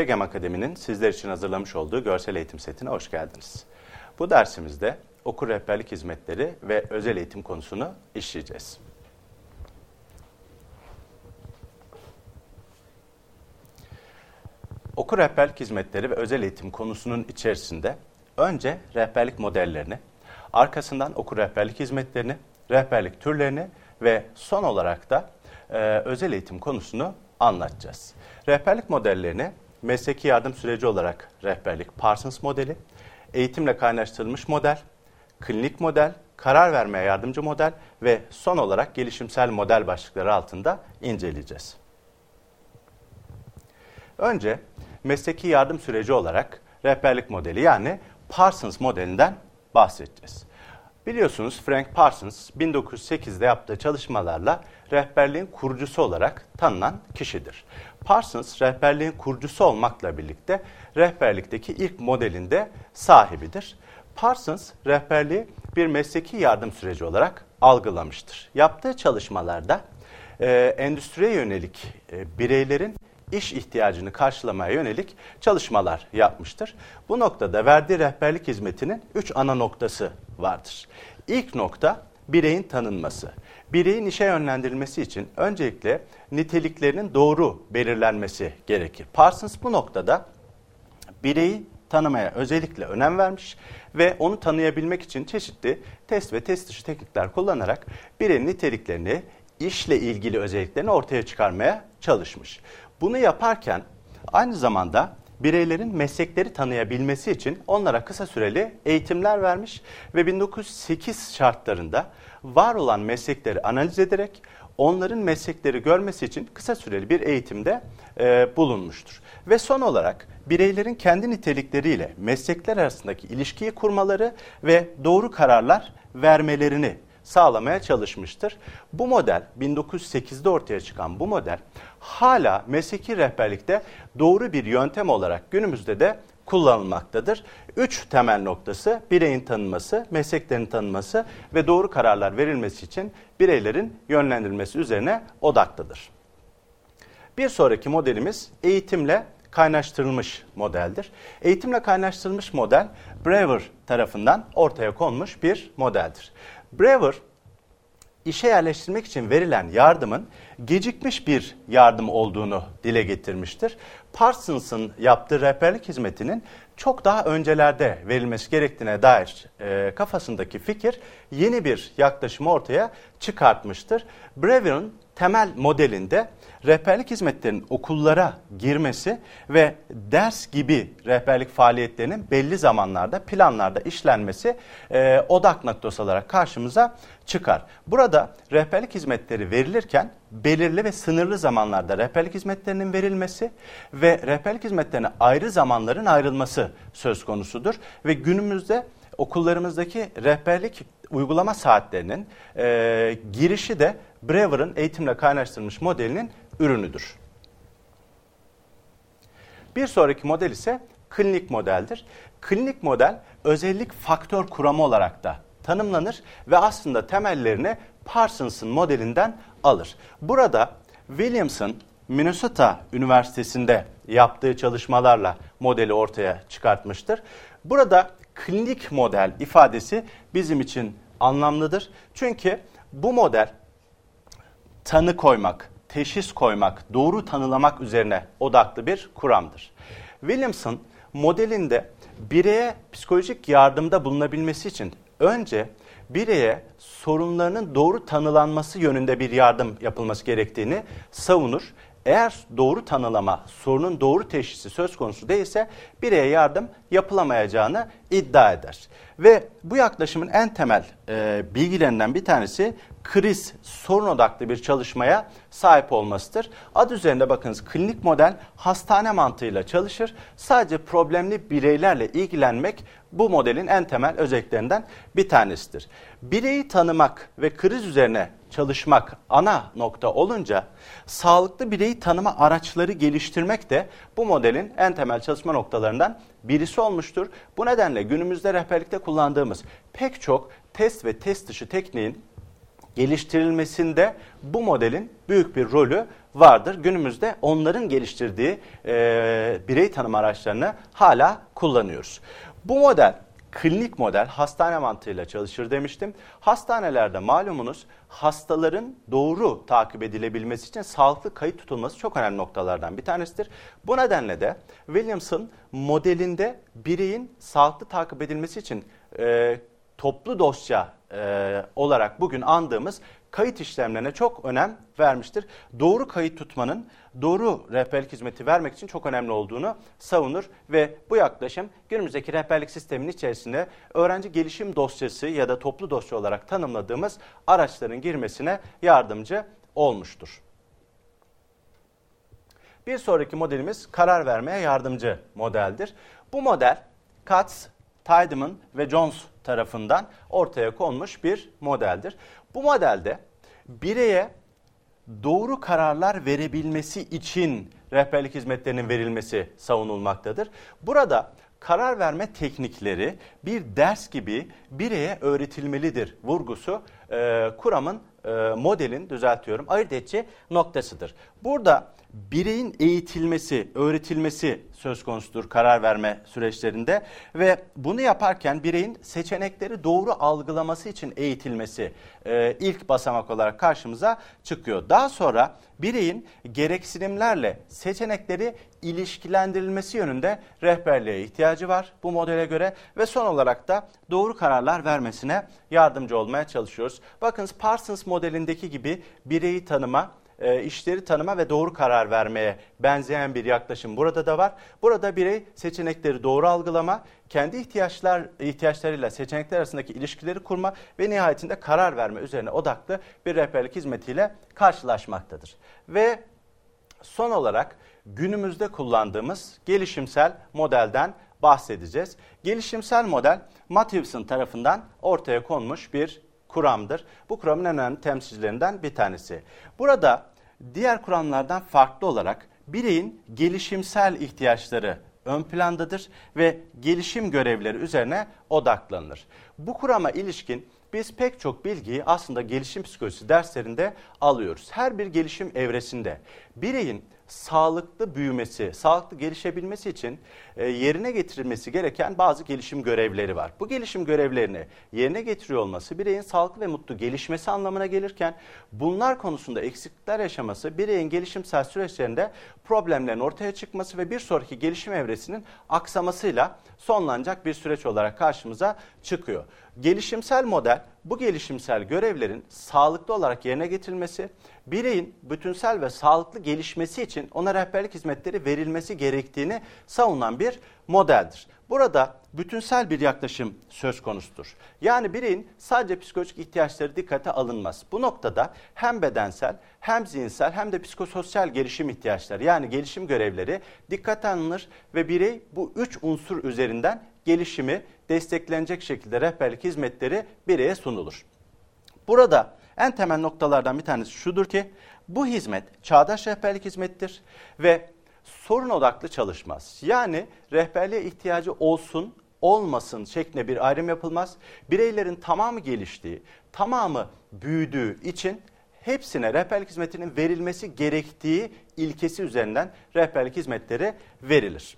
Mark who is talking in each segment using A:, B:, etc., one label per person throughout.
A: Pegem Akademi'nin sizler için hazırlamış olduğu görsel eğitim setine hoş geldiniz. Bu dersimizde okur rehberlik hizmetleri ve özel eğitim konusunu işleyeceğiz. Okur rehberlik hizmetleri ve özel eğitim konusunun içerisinde önce rehberlik modellerini, arkasından okur rehberlik hizmetlerini, rehberlik türlerini ve son olarak da e, özel eğitim konusunu anlatacağız. Rehberlik modellerini mesleki yardım süreci olarak rehberlik Parsons modeli, eğitimle kaynaştırılmış model, klinik model, karar vermeye yardımcı model ve son olarak gelişimsel model başlıkları altında inceleyeceğiz. Önce mesleki yardım süreci olarak rehberlik modeli yani Parsons modelinden bahsedeceğiz. Biliyorsunuz Frank Parsons 1908'de yaptığı çalışmalarla rehberliğin kurucusu olarak tanınan kişidir. Parsons rehberliğin kurucusu olmakla birlikte rehberlikteki ilk modelinde sahibidir. Parsons rehberliği bir mesleki yardım süreci olarak algılamıştır. Yaptığı çalışmalarda e, endüstriye yönelik e, bireylerin iş ihtiyacını karşılamaya yönelik çalışmalar yapmıştır. Bu noktada verdiği rehberlik hizmetinin 3 ana noktası vardır. İlk nokta bireyin tanınması. Bireyin işe yönlendirilmesi için öncelikle niteliklerinin doğru belirlenmesi gerekir. Parsons bu noktada bireyi tanımaya özellikle önem vermiş ve onu tanıyabilmek için çeşitli test ve test dışı teknikler kullanarak bireyin niteliklerini, işle ilgili özelliklerini ortaya çıkarmaya çalışmış. Bunu yaparken aynı zamanda bireylerin meslekleri tanıyabilmesi için onlara kısa süreli eğitimler vermiş ve 1908 şartlarında var olan meslekleri analiz ederek onların meslekleri görmesi için kısa süreli bir eğitimde e, bulunmuştur. Ve son olarak bireylerin kendi nitelikleriyle meslekler arasındaki ilişkiyi kurmaları ve doğru kararlar vermelerini sağlamaya çalışmıştır. Bu model 1908'de ortaya çıkan bu model hala mesleki rehberlikte doğru bir yöntem olarak günümüzde de kullanılmaktadır. Üç temel noktası bireyin tanınması, mesleklerin tanınması ve doğru kararlar verilmesi için bireylerin yönlendirilmesi üzerine odaklıdır. Bir sonraki modelimiz eğitimle kaynaştırılmış modeldir. Eğitimle kaynaştırılmış model Brewer tarafından ortaya konmuş bir modeldir. Brewer işe yerleştirmek için verilen yardımın gecikmiş bir yardım olduğunu dile getirmiştir. Parsons'ın yaptığı rehberlik hizmetinin çok daha öncelerde verilmesi gerektiğine dair e, kafasındaki fikir yeni bir yaklaşımı ortaya çıkartmıştır. Brewer'ın temel modelinde rehberlik hizmetlerinin okullara girmesi ve ders gibi rehberlik faaliyetlerinin belli zamanlarda planlarda işlenmesi e, odak noktası olarak karşımıza çıkar. Burada rehberlik hizmetleri verilirken belirli ve sınırlı zamanlarda rehberlik hizmetlerinin verilmesi ve rehberlik hizmetlerine ayrı zamanların ayrılması söz konusudur ve günümüzde okullarımızdaki rehberlik uygulama saatlerinin e, girişi de Brewer'ın eğitimle kaynaştırılmış modelinin ürünüdür. Bir sonraki model ise klinik modeldir. Klinik model özellik faktör kuramı olarak da tanımlanır ve aslında temellerini Parsons'ın modelinden alır. Burada Williamson Minnesota Üniversitesi'nde yaptığı çalışmalarla modeli ortaya çıkartmıştır. Burada klinik model ifadesi bizim için anlamlıdır. Çünkü bu model tanı koymak, teşhis koymak, doğru tanılamak üzerine odaklı bir kuramdır. Williamson modelinde bireye psikolojik yardımda bulunabilmesi için önce bireye sorunlarının doğru tanılanması yönünde bir yardım yapılması gerektiğini savunur eğer doğru tanılama, sorunun doğru teşhisi söz konusu değilse bireye yardım yapılamayacağını iddia eder. Ve bu yaklaşımın en temel e, bilgilerinden bir tanesi kriz, sorun odaklı bir çalışmaya sahip olmasıdır. Ad üzerinde bakınız klinik model hastane mantığıyla çalışır. Sadece problemli bireylerle ilgilenmek bu modelin en temel özelliklerinden bir tanesidir. Bireyi tanımak ve kriz üzerine çalışmak ana nokta olunca sağlıklı bireyi tanıma araçları geliştirmek de bu modelin en temel çalışma noktalarından birisi olmuştur. Bu nedenle günümüzde rehberlikte kullandığımız pek çok test ve test dışı tekniğin geliştirilmesinde bu modelin büyük bir rolü vardır. Günümüzde onların geliştirdiği e, birey tanım araçlarını hala kullanıyoruz. Bu model klinik model hastane mantığıyla çalışır demiştim. Hastanelerde malumunuz hastaların doğru takip edilebilmesi için sağlıklı kayıt tutulması çok önemli noktalardan bir tanesidir. Bu nedenle de Williamson modelinde bireyin sağlıklı takip edilmesi için e, toplu dosya e, olarak bugün andığımız kayıt işlemlerine çok önem vermiştir. Doğru kayıt tutmanın doğru rehberlik hizmeti vermek için çok önemli olduğunu savunur ve bu yaklaşım günümüzdeki rehberlik sisteminin içerisinde öğrenci gelişim dosyası ya da toplu dosya olarak tanımladığımız araçların girmesine yardımcı olmuştur. Bir sonraki modelimiz karar vermeye yardımcı modeldir. Bu model CATS Tiedemann ve Jones tarafından ortaya konmuş bir modeldir. Bu modelde bireye doğru kararlar verebilmesi için rehberlik hizmetlerinin verilmesi savunulmaktadır. Burada karar verme teknikleri bir ders gibi bireye öğretilmelidir vurgusu e, kuramın e, modelin düzeltiyorum ayırt edici noktasıdır. Burada bireyin eğitilmesi, öğretilmesi söz konusudur karar verme süreçlerinde ve bunu yaparken bireyin seçenekleri doğru algılaması için eğitilmesi e, ilk basamak olarak karşımıza çıkıyor. Daha sonra bireyin gereksinimlerle seçenekleri ilişkilendirilmesi yönünde rehberliğe ihtiyacı var bu modele göre ve son olarak da doğru kararlar vermesine yardımcı olmaya çalışıyoruz. Bakınız Parsons modelindeki gibi bireyi tanıma e, işleri tanıma ve doğru karar vermeye benzeyen bir yaklaşım burada da var. Burada birey seçenekleri doğru algılama, kendi ihtiyaçlar ihtiyaçlarıyla seçenekler arasındaki ilişkileri kurma ve nihayetinde karar verme üzerine odaklı bir rehberlik hizmetiyle karşılaşmaktadır. Ve son olarak günümüzde kullandığımız gelişimsel modelden bahsedeceğiz. Gelişimsel model Matthewson tarafından ortaya konmuş bir kuramdır. Bu kuramın en önemli temsilcilerinden bir tanesi. Burada diğer kuramlardan farklı olarak bireyin gelişimsel ihtiyaçları ön plandadır ve gelişim görevleri üzerine odaklanır. Bu kurama ilişkin biz pek çok bilgiyi aslında gelişim psikolojisi derslerinde alıyoruz. Her bir gelişim evresinde bireyin sağlıklı büyümesi, sağlıklı gelişebilmesi için e, yerine getirilmesi gereken bazı gelişim görevleri var. Bu gelişim görevlerini yerine getiriyor olması bireyin sağlıklı ve mutlu gelişmesi anlamına gelirken bunlar konusunda eksiklikler yaşaması bireyin gelişimsel süreçlerinde problemlerin ortaya çıkması ve bir sonraki gelişim evresinin aksamasıyla sonlanacak bir süreç olarak karşımıza çıkıyor. Gelişimsel model bu gelişimsel görevlerin sağlıklı olarak yerine getirilmesi, bireyin bütünsel ve sağlıklı gelişmesi için ona rehberlik hizmetleri verilmesi gerektiğini savunan bir modeldir. Burada bütünsel bir yaklaşım söz konusudur. Yani bireyin sadece psikolojik ihtiyaçları dikkate alınmaz. Bu noktada hem bedensel hem zihinsel hem de psikososyal gelişim ihtiyaçları yani gelişim görevleri dikkate alınır ve birey bu üç unsur üzerinden gelişimi desteklenecek şekilde rehberlik hizmetleri bireye sunulur. Burada en temel noktalardan bir tanesi şudur ki bu hizmet çağdaş rehberlik hizmettir ve sorun odaklı çalışmaz. Yani rehberliğe ihtiyacı olsun olmasın şeklinde bir ayrım yapılmaz. Bireylerin tamamı geliştiği, tamamı büyüdüğü için hepsine rehberlik hizmetinin verilmesi gerektiği ilkesi üzerinden rehberlik hizmetleri verilir.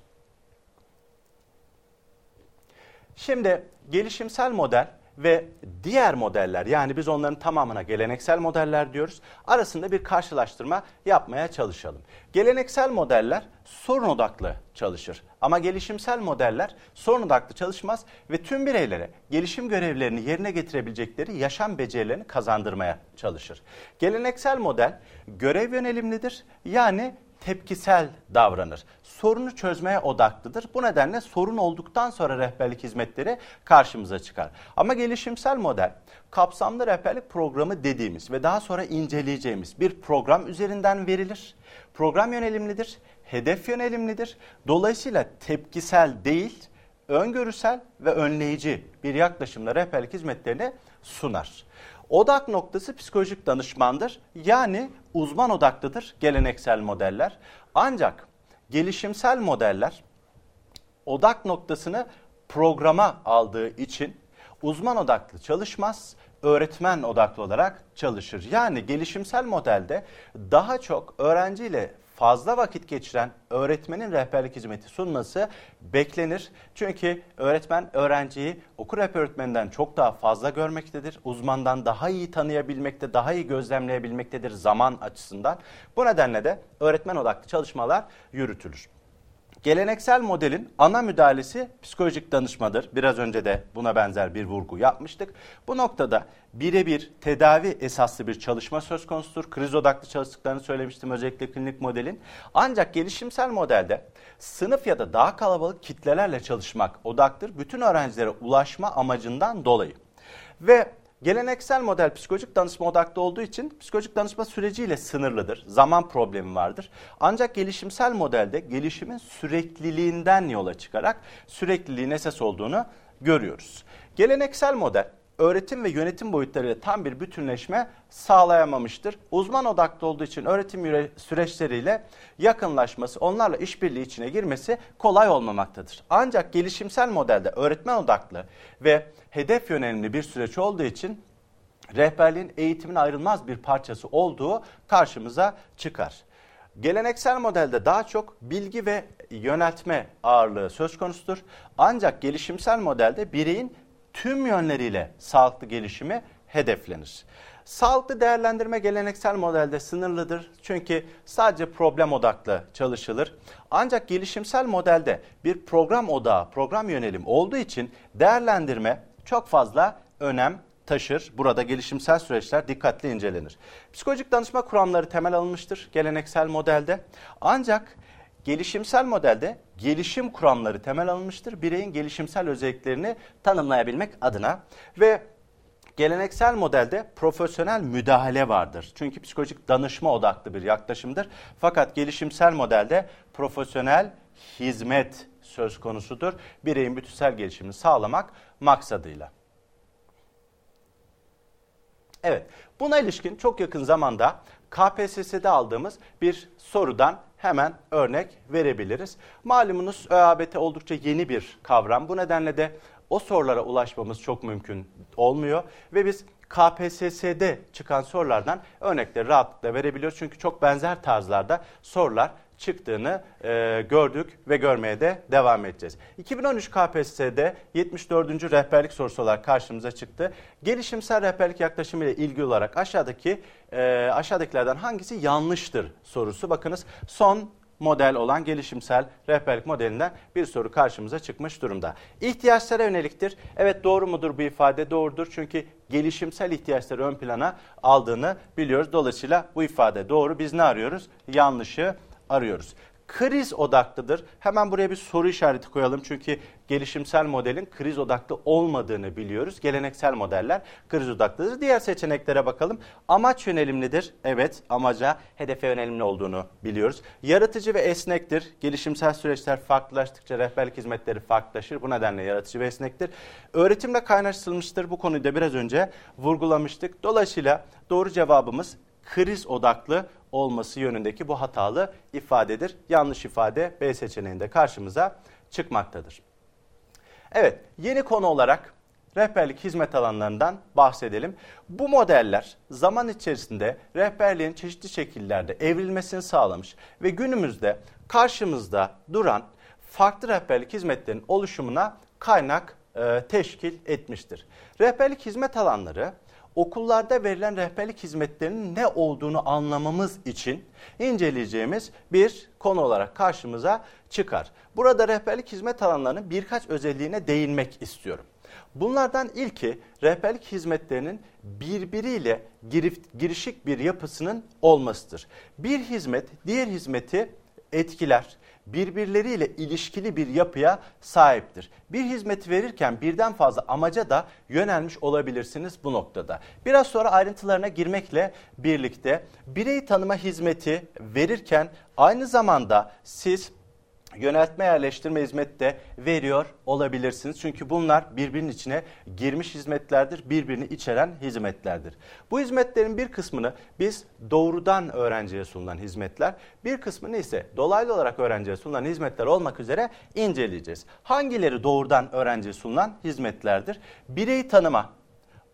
A: Şimdi gelişimsel model ve diğer modeller yani biz onların tamamına geleneksel modeller diyoruz. Arasında bir karşılaştırma yapmaya çalışalım. Geleneksel modeller sorun odaklı çalışır ama gelişimsel modeller sorun odaklı çalışmaz ve tüm bireylere gelişim görevlerini yerine getirebilecekleri yaşam becerilerini kazandırmaya çalışır. Geleneksel model görev yönelimlidir yani tepkisel davranır. Sorunu çözmeye odaklıdır. Bu nedenle sorun olduktan sonra rehberlik hizmetleri karşımıza çıkar. Ama gelişimsel model kapsamlı rehberlik programı dediğimiz ve daha sonra inceleyeceğimiz bir program üzerinden verilir. Program yönelimlidir, hedef yönelimlidir. Dolayısıyla tepkisel değil, öngörüsel ve önleyici bir yaklaşımla rehberlik hizmetlerini sunar. Odak noktası psikolojik danışmandır. Yani uzman odaklıdır geleneksel modeller. Ancak gelişimsel modeller odak noktasını programa aldığı için uzman odaklı çalışmaz, öğretmen odaklı olarak çalışır. Yani gelişimsel modelde daha çok öğrenciyle fazla vakit geçiren öğretmenin rehberlik hizmeti sunması beklenir. Çünkü öğretmen öğrenciyi okur rehber öğretmeninden çok daha fazla görmektedir. Uzmandan daha iyi tanıyabilmekte, daha iyi gözlemleyebilmektedir zaman açısından. Bu nedenle de öğretmen odaklı çalışmalar yürütülür. Geleneksel modelin ana müdahalesi psikolojik danışmadır. Biraz önce de buna benzer bir vurgu yapmıştık. Bu noktada birebir tedavi esaslı bir çalışma söz konusudur. Kriz odaklı çalıştıklarını söylemiştim özellikle klinik modelin. Ancak gelişimsel modelde sınıf ya da daha kalabalık kitlelerle çalışmak odaktır. Bütün öğrencilere ulaşma amacından dolayı. Ve Geleneksel model psikolojik danışma odaklı olduğu için psikolojik danışma süreciyle sınırlıdır. Zaman problemi vardır. Ancak gelişimsel modelde gelişimin sürekliliğinden yola çıkarak sürekliliğin esas olduğunu görüyoruz. Geleneksel model öğretim ve yönetim boyutlarıyla tam bir bütünleşme sağlayamamıştır. Uzman odaklı olduğu için öğretim süreçleriyle yakınlaşması, onlarla işbirliği içine girmesi kolay olmamaktadır. Ancak gelişimsel modelde öğretmen odaklı ve hedef yönelimli bir süreç olduğu için rehberliğin eğitimin ayrılmaz bir parçası olduğu karşımıza çıkar. Geleneksel modelde daha çok bilgi ve yöneltme ağırlığı söz konusudur. Ancak gelişimsel modelde bireyin tüm yönleriyle sağlıklı gelişimi hedeflenir. Sağlıklı değerlendirme geleneksel modelde sınırlıdır. Çünkü sadece problem odaklı çalışılır. Ancak gelişimsel modelde bir program odağı, program yönelim olduğu için değerlendirme çok fazla önem taşır. Burada gelişimsel süreçler dikkatli incelenir. Psikolojik danışma kuramları temel alınmıştır geleneksel modelde. Ancak gelişimsel modelde gelişim kuramları temel alınmıştır. Bireyin gelişimsel özelliklerini tanımlayabilmek adına ve Geleneksel modelde profesyonel müdahale vardır. Çünkü psikolojik danışma odaklı bir yaklaşımdır. Fakat gelişimsel modelde profesyonel hizmet söz konusudur. Bireyin bütünsel gelişimini sağlamak maksadıyla. Evet, buna ilişkin çok yakın zamanda KPSS'de aldığımız bir sorudan hemen örnek verebiliriz. Malumunuz ÖABT oldukça yeni bir kavram. Bu nedenle de o sorulara ulaşmamız çok mümkün olmuyor ve biz KPSS'de çıkan sorulardan örnekleri rahatlıkla verebiliyoruz. Çünkü çok benzer tarzlarda sorular çıktığını e, gördük ve görmeye de devam edeceğiz. 2013 KPSS'de 74. rehberlik sorusu olarak karşımıza çıktı. Gelişimsel rehberlik yaklaşımı ile ilgili olarak aşağıdaki e, aşağıdakilerden hangisi yanlıştır sorusu. Bakınız son model olan gelişimsel rehberlik modelinden bir soru karşımıza çıkmış durumda. İhtiyaçlara yöneliktir. Evet doğru mudur bu ifade? Doğrudur. Çünkü gelişimsel ihtiyaçları ön plana aldığını biliyoruz. Dolayısıyla bu ifade doğru. Biz ne arıyoruz? Yanlışı arıyoruz. Kriz odaklıdır. Hemen buraya bir soru işareti koyalım. Çünkü gelişimsel modelin kriz odaklı olmadığını biliyoruz. Geleneksel modeller kriz odaklıdır. Diğer seçeneklere bakalım. Amaç yönelimlidir. Evet amaca, hedefe yönelimli olduğunu biliyoruz. Yaratıcı ve esnektir. Gelişimsel süreçler farklılaştıkça rehberlik hizmetleri farklılaşır. Bu nedenle yaratıcı ve esnektir. Öğretimle kaynaştırılmıştır. Bu konuyu da biraz önce vurgulamıştık. Dolayısıyla doğru cevabımız kriz odaklı olması yönündeki bu hatalı ifadedir. Yanlış ifade B seçeneğinde karşımıza çıkmaktadır. Evet, yeni konu olarak rehberlik hizmet alanlarından bahsedelim. Bu modeller zaman içerisinde rehberliğin çeşitli şekillerde evrilmesini sağlamış ve günümüzde karşımızda duran farklı rehberlik hizmetlerinin oluşumuna kaynak e, teşkil etmiştir. Rehberlik hizmet alanları okullarda verilen rehberlik hizmetlerinin ne olduğunu anlamamız için inceleyeceğimiz bir konu olarak karşımıza çıkar. Burada rehberlik hizmet alanlarının birkaç özelliğine değinmek istiyorum. Bunlardan ilki rehberlik hizmetlerinin birbiriyle girişik bir yapısının olmasıdır. Bir hizmet diğer hizmeti etkiler, birbirleriyle ilişkili bir yapıya sahiptir. Bir hizmeti verirken birden fazla amaca da yönelmiş olabilirsiniz bu noktada. Biraz sonra ayrıntılarına girmekle birlikte birey tanıma hizmeti verirken aynı zamanda siz yöneltme yerleştirme hizmeti de veriyor olabilirsiniz. Çünkü bunlar birbirinin içine girmiş hizmetlerdir, birbirini içeren hizmetlerdir. Bu hizmetlerin bir kısmını biz doğrudan öğrenciye sunulan hizmetler, bir kısmını ise dolaylı olarak öğrenciye sunulan hizmetler olmak üzere inceleyeceğiz. Hangileri doğrudan öğrenciye sunulan hizmetlerdir? Bireyi tanıma,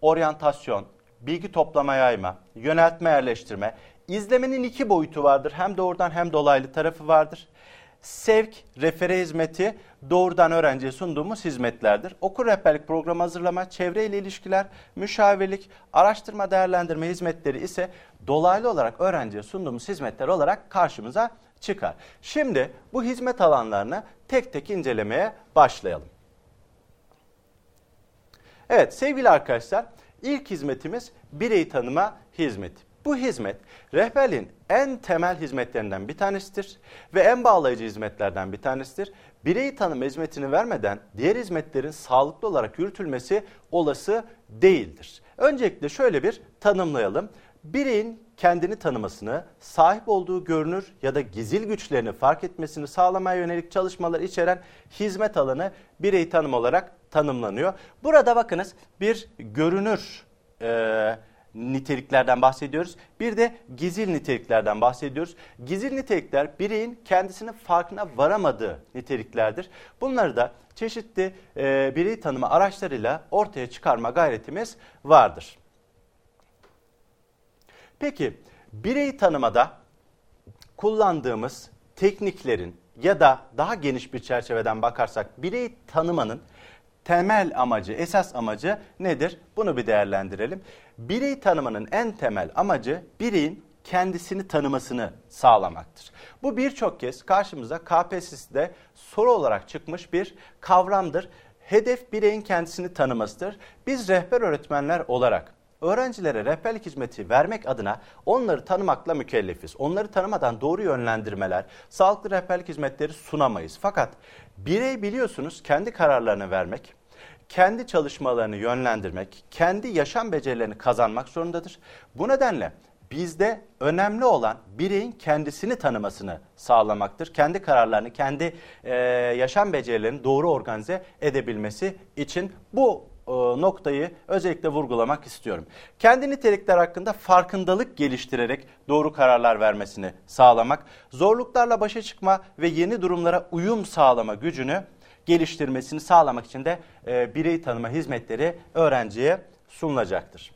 A: oryantasyon, bilgi toplama yayma, yöneltme yerleştirme, İzlemenin iki boyutu vardır. Hem doğrudan hem dolaylı tarafı vardır sevk refere hizmeti doğrudan öğrenciye sunduğumuz hizmetlerdir. Okul rehberlik programı hazırlama, çevre ile ilişkiler, müşavirlik, araştırma değerlendirme hizmetleri ise dolaylı olarak öğrenciye sunduğumuz hizmetler olarak karşımıza çıkar. Şimdi bu hizmet alanlarını tek tek incelemeye başlayalım. Evet sevgili arkadaşlar ilk hizmetimiz birey tanıma hizmeti. Bu hizmet rehberliğin en temel hizmetlerinden bir tanesidir ve en bağlayıcı hizmetlerden bir tanesidir. Bireyi tanım hizmetini vermeden diğer hizmetlerin sağlıklı olarak yürütülmesi olası değildir. Öncelikle şöyle bir tanımlayalım. Bireyin kendini tanımasını, sahip olduğu görünür ya da gizil güçlerini fark etmesini sağlamaya yönelik çalışmalar içeren hizmet alanı birey tanım olarak tanımlanıyor. Burada bakınız bir görünür e, niteliklerden bahsediyoruz. Bir de gizil niteliklerden bahsediyoruz. Gizil nitelikler bireyin kendisinin farkına varamadığı niteliklerdir. Bunları da çeşitli e, birey tanıma araçlarıyla ortaya çıkarma gayretimiz vardır. Peki birey tanımada kullandığımız tekniklerin ya da daha geniş bir çerçeveden bakarsak birey tanımanın temel amacı, esas amacı nedir? Bunu bir değerlendirelim. Birey tanımının en temel amacı bireyin kendisini tanımasını sağlamaktır. Bu birçok kez karşımıza KPSS'de soru olarak çıkmış bir kavramdır. Hedef bireyin kendisini tanımasıdır. Biz rehber öğretmenler olarak öğrencilere rehberlik hizmeti vermek adına onları tanımakla mükellefiz. Onları tanımadan doğru yönlendirmeler, sağlıklı rehberlik hizmetleri sunamayız. Fakat birey biliyorsunuz kendi kararlarını vermek, kendi çalışmalarını yönlendirmek, kendi yaşam becerilerini kazanmak zorundadır. Bu nedenle bizde önemli olan bireyin kendisini tanımasını sağlamaktır. Kendi kararlarını, kendi e, yaşam becerilerini doğru organize edebilmesi için bu e, noktayı özellikle vurgulamak istiyorum. Kendi nitelikler hakkında farkındalık geliştirerek doğru kararlar vermesini sağlamak, zorluklarla başa çıkma ve yeni durumlara uyum sağlama gücünü geliştirmesini sağlamak için de e, birey tanıma hizmetleri öğrenciye sunulacaktır.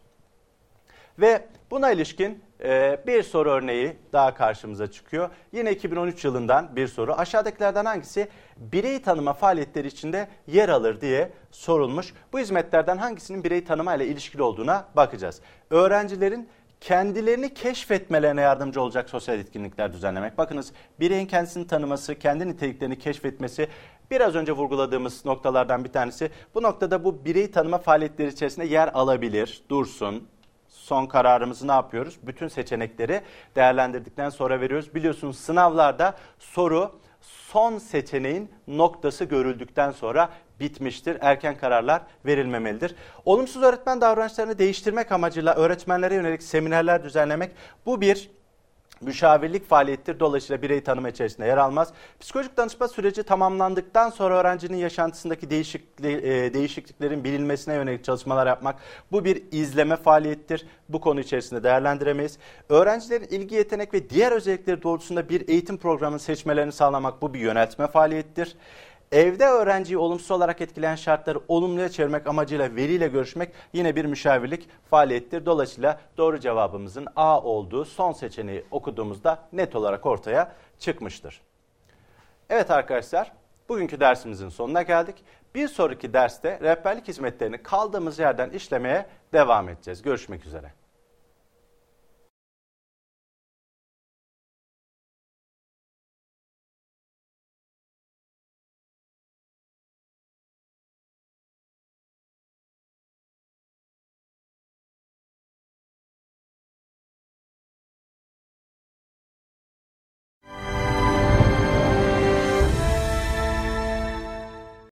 A: Ve buna ilişkin e, bir soru örneği daha karşımıza çıkıyor. Yine 2013 yılından bir soru. Aşağıdakilerden hangisi birey tanıma faaliyetleri içinde yer alır diye sorulmuş. Bu hizmetlerden hangisinin birey tanıma ile ilişkili olduğuna bakacağız. Öğrencilerin kendilerini keşfetmelerine yardımcı olacak sosyal etkinlikler düzenlemek. Bakınız bireyin kendisini tanıması, kendi niteliklerini keşfetmesi biraz önce vurguladığımız noktalardan bir tanesi. Bu noktada bu bireyi tanıma faaliyetleri içerisinde yer alabilir, dursun, son kararımızı ne yapıyoruz? Bütün seçenekleri değerlendirdikten sonra veriyoruz. Biliyorsunuz sınavlarda soru son seçeneğin noktası görüldükten sonra bitmiştir. Erken kararlar verilmemelidir. Olumsuz öğretmen davranışlarını değiştirmek amacıyla öğretmenlere yönelik seminerler düzenlemek bu bir Müşavirlik faaliyettir. Dolayısıyla birey tanımı içerisinde yer almaz. Psikolojik danışma süreci tamamlandıktan sonra öğrencinin yaşantısındaki e, değişikliklerin bilinmesine yönelik çalışmalar yapmak bu bir izleme faaliyettir. Bu konu içerisinde değerlendiremeyiz. Öğrencilerin ilgi, yetenek ve diğer özellikleri doğrultusunda bir eğitim programını seçmelerini sağlamak bu bir yöneltme faaliyettir. Evde öğrenciyi olumsuz olarak etkileyen şartları olumluya çevirmek amacıyla veriyle görüşmek yine bir müşavirlik faaliyettir. Dolayısıyla doğru cevabımızın A olduğu son seçeneği okuduğumuzda net olarak ortaya çıkmıştır. Evet arkadaşlar bugünkü dersimizin sonuna geldik. Bir sonraki derste rehberlik hizmetlerini kaldığımız yerden işlemeye devam edeceğiz. Görüşmek üzere.